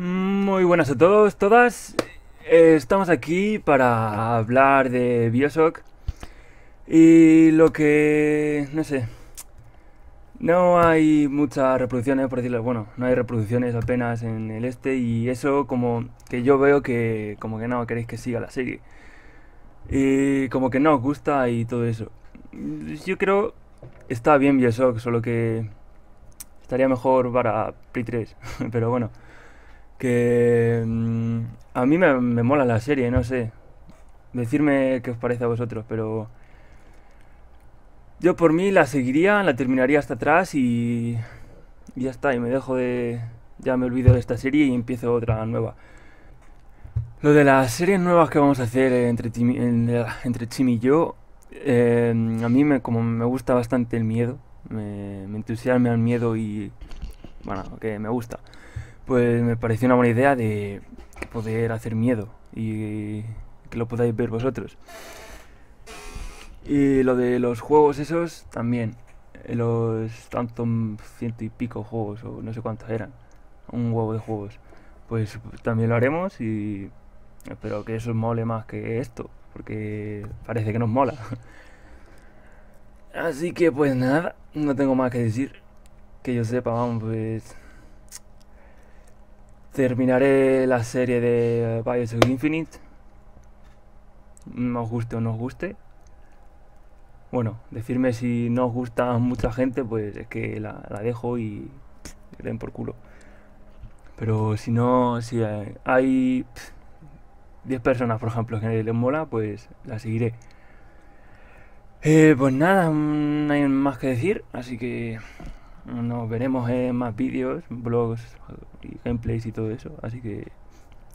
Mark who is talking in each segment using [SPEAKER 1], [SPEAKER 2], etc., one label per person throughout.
[SPEAKER 1] Muy buenas a todos, todas. Eh, estamos aquí para hablar de Bioshock. Y lo que... no sé. No hay muchas reproducciones, por decirlo. Bueno, no hay reproducciones apenas en el este y eso como que yo veo que como que no queréis que siga la serie. Y como que no os gusta y todo eso. Yo creo... Está bien Bioshock, solo que... Estaría mejor para p 3, pero bueno. Que mm, a mí me, mola la serie, no sé. Decirme qué os parece a vosotros, pero... Yo por mí la seguiría, la terminaría hasta atrás y... ya está, y me dejo de... Ya me olvido de esta serie y empiezo otra nueva. Lo de las series nuevas que vamos a hacer entre, Tim, entre y yo, em, a mí me, como me gusta bastante el miedo, me, me entusiasma el miedo y bueno, que me gusta pues me pareció una buena idea de poder hacer miedo y que lo podáis ver vosotros. Y lo de los juegos esos también. Eh, los tantos ciento y pico juegos, o no sé cuántos eran. Un huevo de juegos. Pues también lo haremos y espero que eso mole más que esto, porque parece que nos mola. Así que pues nada, no tengo más que decir. Que yo sepa, vamos, pues terminaré la serie de eh, Bioshock Infinite. Nos guste o no os guste. Bueno, decirme si no os gusta mucha gente, pues es que la, dejo y den por culo. Pero si no, si hay 10 personas, por ejemplo, que les mola, pues la seguiré. Eh, pues nada, mm, no hay más que decir, así que nos veremos en más vídeos, blogs y gameplays y todo eso. Así que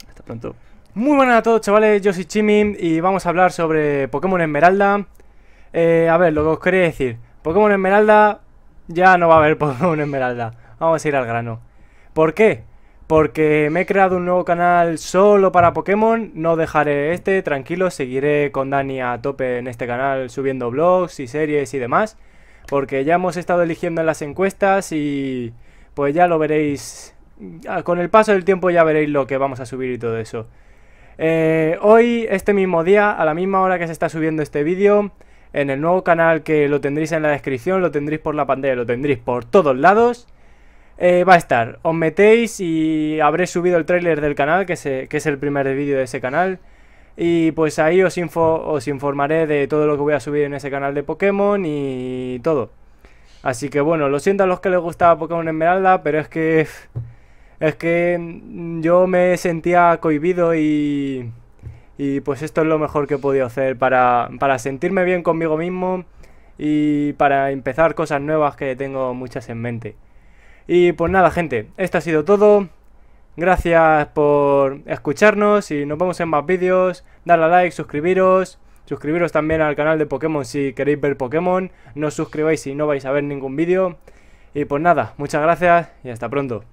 [SPEAKER 1] hasta pronto.
[SPEAKER 2] Muy buenas a todos chavales, yo soy Chimi y vamos a hablar sobre Pokémon Esmeralda. Eh, a ver, lo que os quería decir, Pokémon Esmeralda ya no va a haber Pokémon Esmeralda. Vamos a ir al grano. ¿Por qué? Porque me he creado un nuevo canal solo para Pokémon, no dejaré este, tranquilo, seguiré con Dani a tope en este canal subiendo blogs y series y demás porque ya hemos estado eligiendo en las encuestas y pues ya lo veréis, ah, con el paso del tiempo ya veréis lo que vamos a subir y todo eso. Eh, hoy, este mismo día, a la misma hora que se está subiendo este vídeo, en el nuevo canal que lo tendréis en la descripción, lo tendréis por la pantalla, lo tendréis por todos lados, eh, va a estar, os metéis y habréis subido el tráiler del canal, que es el primer vídeo de ese canal, y pues ahí os, informaré de todo lo que voy a subir en ese canal de Pokémon y todo. Así que bueno, lo siento a los que les gustaba Pokémon Esmeralda, pero es que... Es que yo me sentía cohibido y... Y pues esto es lo mejor que he podido hacer para, para sentirme bien conmigo mismo y para empezar cosas nuevas que tengo muchas en mente. Y pues nada, gente, esto ha sido todo. Gracias por escucharnos y nos vemos en más vídeos. dadle a like, suscribiros. Suscribiros también al canal de Pokémon si queréis ver Pokémon. No os suscribáis si no vais a ver ningún vídeo. Y pues nada, muchas gracias y hasta pronto.